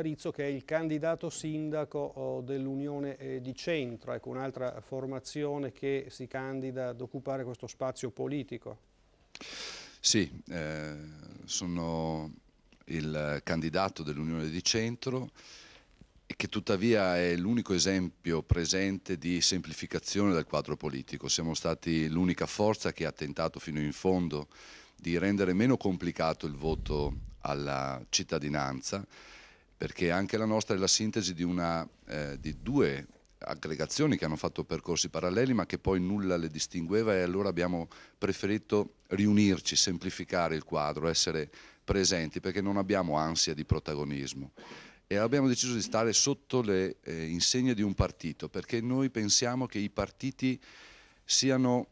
Rizzo che è il candidato sindaco eh, dell'Unione eh, di Centro, ecco, un'altra formazione che si candida ad occupare questo spazio politico. Sì, eh, sono il candidato dell'Unione di Centro che tuttavia è l'unico esempio presente di semplificazione del quadro politico. Siamo stati l'unica forza che ha tentato fino in fondo di rendere meno complicato il voto alla cittadinanza perché anche la nostra è la sintesi di, una, eh, di due aggregazioni che hanno fatto percorsi paralleli ma che poi nulla le distingueva e allora abbiamo preferito riunirci, semplificare il quadro, essere presenti perché non abbiamo ansia di protagonismo e abbiamo deciso di stare sotto le eh, insegne di un partito perché noi pensiamo che i partiti siano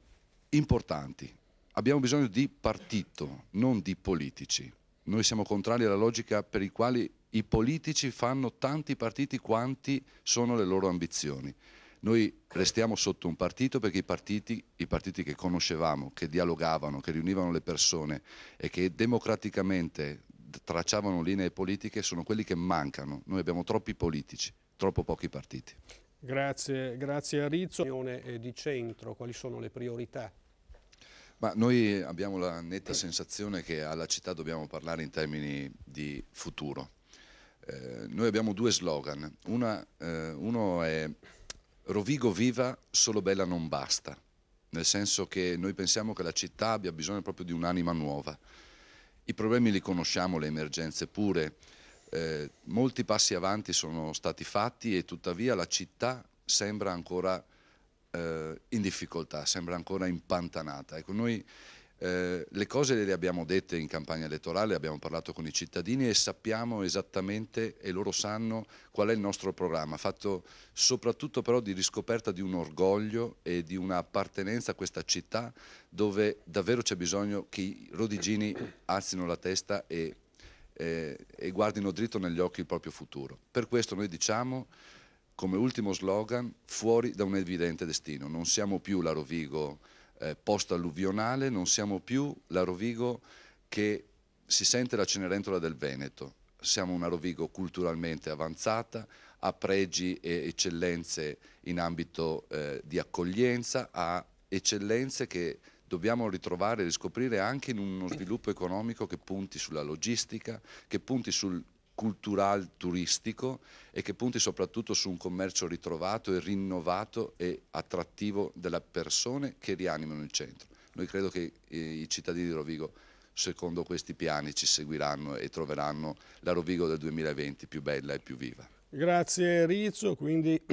importanti, abbiamo bisogno di partito, non di politici. Noi siamo contrari alla logica per i quali i politici fanno tanti partiti quanti sono le loro ambizioni. Noi restiamo sotto un partito perché i partiti, i partiti, che conoscevamo, che dialogavano, che riunivano le persone e che democraticamente tracciavano linee politiche sono quelli che mancano. Noi abbiamo troppi politici, troppo pochi partiti. Grazie, grazie a Rizzo. Di centro, quali sono le priorità ma noi abbiamo la netta sensazione che alla città dobbiamo parlare in termini di futuro. Eh, noi abbiamo due slogan, Una, eh, uno è Rovigo viva, solo bella non basta, nel senso che noi pensiamo che la città abbia bisogno proprio di un'anima nuova. I problemi li conosciamo, le emergenze pure, eh, molti passi avanti sono stati fatti e tuttavia la città sembra ancora eh, in difficoltà, sembra ancora impantanata. Ecco, noi eh, le cose le abbiamo dette in campagna elettorale, abbiamo parlato con i cittadini e sappiamo esattamente e loro sanno qual è il nostro programma, fatto soprattutto però di riscoperta di un orgoglio e di un'appartenenza a questa città dove davvero c'è bisogno che i rodigini alzino la testa e, eh, e guardino dritto negli occhi il proprio futuro. Per questo noi diciamo come ultimo slogan fuori da un evidente destino. Non siamo più la Rovigo eh, post-alluvionale, non siamo più la Rovigo che si sente la Cenerentola del Veneto. Siamo una Rovigo culturalmente avanzata, ha pregi e eccellenze in ambito eh, di accoglienza, ha eccellenze che dobbiamo ritrovare e riscoprire anche in uno sviluppo economico che punti sulla logistica, che punti sul culturale turistico e che punti soprattutto su un commercio ritrovato e rinnovato e attrattivo delle persone che rianimano il centro. Noi credo che eh, i cittadini di Rovigo secondo questi piani ci seguiranno e troveranno la Rovigo del 2020 più bella e più viva. Grazie Rizzo, quindi